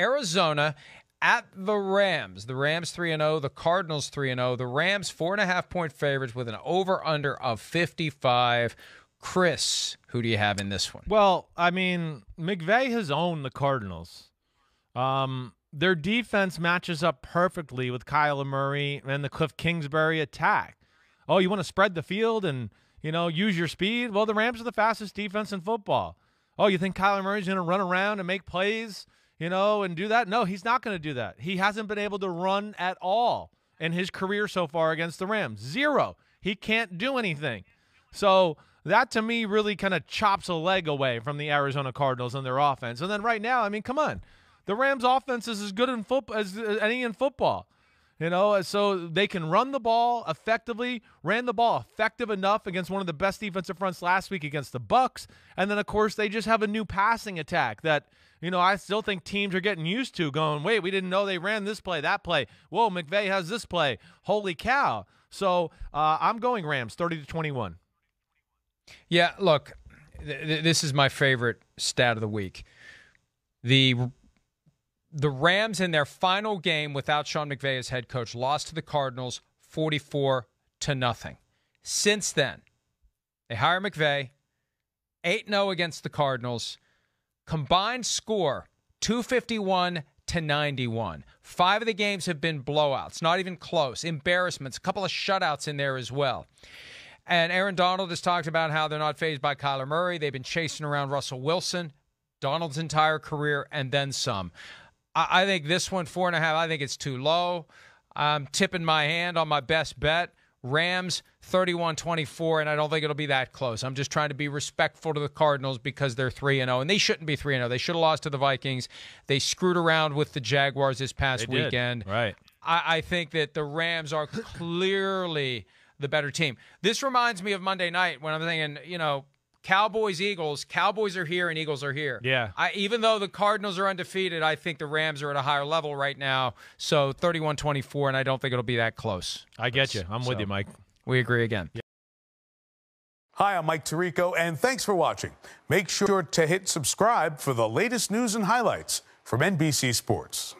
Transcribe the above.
Arizona at the Rams. The Rams 3 0, the Cardinals 3 0, the Rams 4.5 point favorites with an over under of 55. Chris, who do you have in this one? Well, I mean, McVay has owned the Cardinals. Um, their defense matches up perfectly with Kyler Murray and the Cliff Kingsbury attack. Oh, you want to spread the field and you know use your speed? Well, the Rams are the fastest defense in football. Oh, you think Kyler Murray's going to run around and make plays? you know, and do that. No, he's not going to do that. He hasn't been able to run at all in his career so far against the Rams. Zero. He can't do anything. So that to me really kind of chops a leg away from the Arizona Cardinals and their offense. And then right now, I mean, come on. The Rams offense is as good in football as uh, any in football. You know, uh, so they can run the ball effectively, ran the ball effective enough against one of the best defensive fronts last week against the Bucks. And then of course they just have a new passing attack that, you know, I still think teams are getting used to going, wait, we didn't know they ran this play, that play. Whoa, McVay has this play. Holy cow. So uh, I'm going Rams 30 to 21. Yeah, look, th- th- this is my favorite stat of the week. The the Rams in their final game without Sean McVay as head coach lost to the Cardinals 44 to nothing. Since then, they hire McVay, 8 0 against the Cardinals. Combined score 251 to 91. Five of the games have been blowouts, not even close, embarrassments, a couple of shutouts in there as well. And Aaron Donald has talked about how they're not phased by Kyler Murray. They've been chasing around Russell Wilson, Donald's entire career, and then some. I, I think this one, four and a half, I think it's too low. I'm tipping my hand on my best bet. Rams 31 24, and I don't think it'll be that close. I'm just trying to be respectful to the Cardinals because they're 3 0, and they shouldn't be 3 0. They should have lost to the Vikings. They screwed around with the Jaguars this past they weekend. Did. Right. I, I think that the Rams are clearly the better team. This reminds me of Monday night when I'm thinking, you know, Cowboys, Eagles. Cowboys are here and Eagles are here. Yeah. I, even though the Cardinals are undefeated, I think the Rams are at a higher level right now. So 31 24, and I don't think it'll be that close. I get you. I'm so, with you, Mike. We agree again. Yeah. Hi, I'm Mike Tirico, and thanks for watching. Make sure to hit subscribe for the latest news and highlights from NBC Sports.